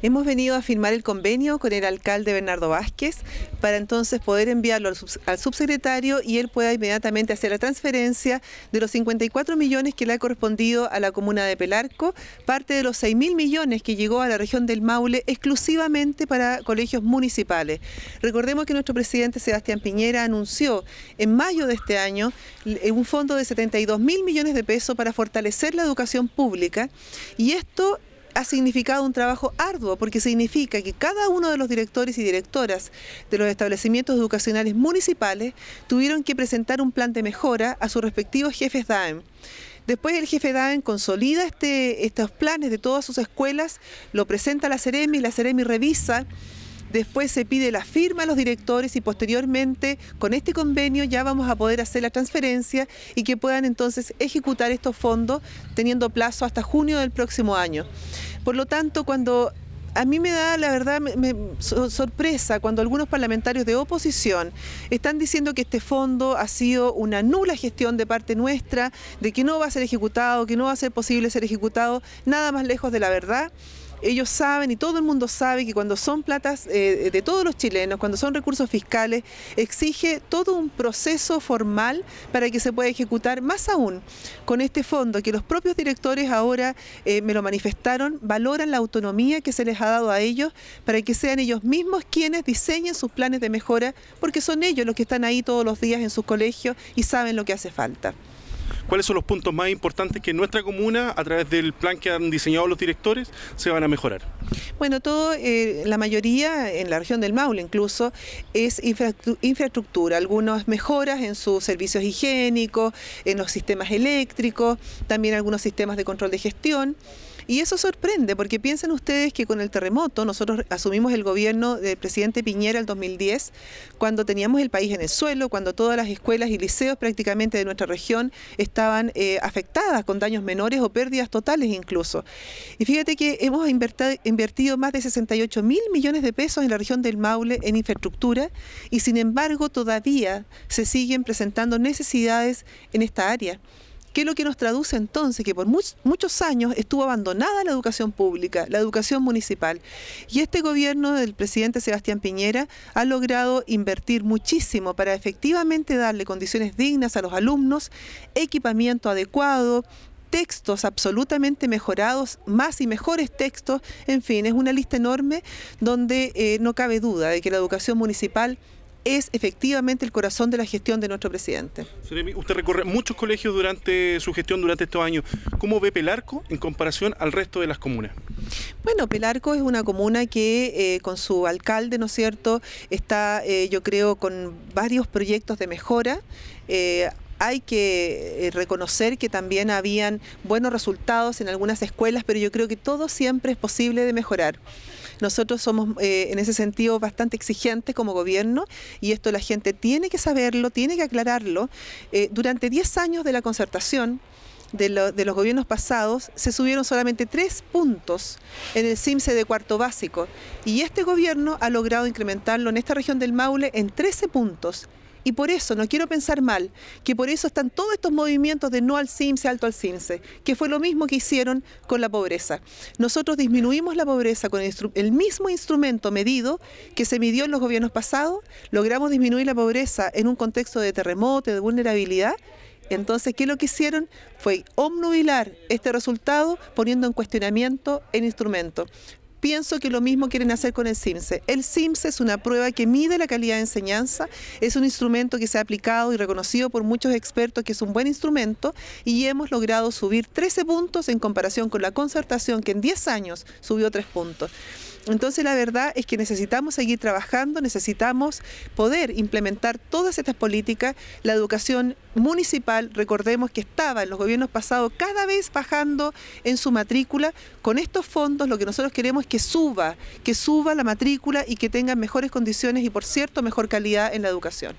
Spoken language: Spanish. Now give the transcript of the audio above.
Hemos venido a firmar el convenio con el alcalde Bernardo Vázquez para entonces poder enviarlo al, subsecretario y él pueda inmediatamente hacer la transferencia de los 54 millones que le ha correspondido a la comuna de Pelarco, parte de los 6 mil millones que llegó a la región del Maule exclusivamente para colegios municipales. Recordemos que nuestro presidente Sebastián Piñera anunció en mayo de este año un fondo de 72 mil millones de pesos para fortalecer la educación pública y esto ha significado un trabajo arduo porque significa que cada uno de los directores y directoras de los establecimientos educacionales municipales tuvieron que presentar un plan de mejora a sus respectivos jefes DAEM. Después el jefe DAEM consolida este, estos planes de todas sus escuelas, lo presenta a la CEREMI, la CEREMI revisa después se pide la firma a los directores y posteriormente con este convenio ya vamos a poder hacer la transferencia y que puedan entonces ejecutar estos fondos teniendo plazo hasta junio del próximo año. Por lo tanto, cuando a mí me da, la verdad, me, sorpresa cuando algunos parlamentarios de oposición están diciendo que este fondo ha sido una nula gestión de parte nuestra, de que no va a ser ejecutado, que no va a ser posible ser ejecutado, nada más lejos de la verdad ellos saben y todo el mundo sabe que cuando son platas eh, eh, de todos los chilenos, cuando son recursos fiscales, exige todo un proceso formal para que se pueda ejecutar, más aún con este fondo que los propios directores ahora eh, me lo manifestaron, valoran la autonomía que se les ha dado a ellos para que sean ellos mismos quienes diseñen sus planes de mejora, porque son ellos los que están ahí todos los días en sus colegios y saben lo que hace falta cuáles son los puntos más importantes que en nuestra comuna, a través del plan que han diseñado los directores, se van a mejorar. Bueno, todo, eh, la mayoría en la región del Maule incluso, es infraestructura, algunas mejoras en sus servicios higiénicos, en los sistemas eléctricos, también algunos sistemas de control de gestión. Y eso sorprende, porque piensen ustedes que con el terremoto nosotros asumimos el gobierno del presidente Piñera el 2010, cuando teníamos el país en el suelo, cuando todas las escuelas y liceos prácticamente de nuestra región estaban eh, afectadas con daños menores o pérdidas totales incluso. Y fíjate que hemos invertido más de 68 mil millones de pesos en la región del Maule en infraestructura y sin embargo todavía se siguen presentando necesidades en esta área. ¿Qué es lo que nos traduce entonces? Que por muchos años estuvo abandonada la educación pública, la educación municipal. Y este gobierno del presidente Sebastián Piñera ha logrado invertir muchísimo para efectivamente darle condiciones dignas a los alumnos, equipamiento adecuado, textos absolutamente mejorados, más y mejores textos, en fin, es una lista enorme donde eh, no cabe duda de que la educación municipal es efectivamente el corazón de la gestión de nuestro presidente. Usted recorre muchos colegios durante su gestión durante estos años. ¿Cómo ve Pelarco en comparación al resto de las comunas? Bueno, Pelarco es una comuna que eh, con su alcalde, ¿no es cierto?, está, eh, yo creo, con varios proyectos de mejora. Eh, hay que reconocer que también habían buenos resultados en algunas escuelas, pero yo creo que todo siempre es posible de mejorar. Nosotros somos eh, en ese sentido bastante exigentes como gobierno y esto la gente tiene que saberlo, tiene que aclararlo. Eh, durante 10 años de la concertación, de, los gobiernos pasados, se subieron solamente tres puntos en el CIMSE de cuarto básico. Y este gobierno ha logrado incrementarlo en esta región del Maule en 13 puntos. Y por eso, no quiero pensar mal, que por eso están todos estos movimientos de no al CIMSE, alto al CIMSE, que fue lo mismo que hicieron con la pobreza. Nosotros disminuimos la pobreza con el, mismo instrumento medido que se midió en los gobiernos pasados, logramos disminuir la pobreza en un contexto de terremoto, de vulnerabilidad, entonces, ¿qué es lo que hicieron? Fue omnubilar este resultado poniendo en cuestionamiento el instrumento pienso que lo mismo quieren hacer con el CIMSE. El CIMSE es una prueba que mide la calidad de enseñanza, es un instrumento que se ha aplicado y reconocido por muchos expertos que es un buen instrumento y hemos logrado subir 13 puntos en comparación con la concertación que en 10 años subió 3 puntos. Entonces la verdad es que necesitamos seguir trabajando, necesitamos poder implementar todas estas políticas. La educación municipal, recordemos que estaba en los gobiernos pasados cada vez bajando en su matrícula. Con estos fondos lo que nosotros queremos que suba, que suba la matrícula y que tengan mejores condiciones y, por cierto, mejor calidad en la educación.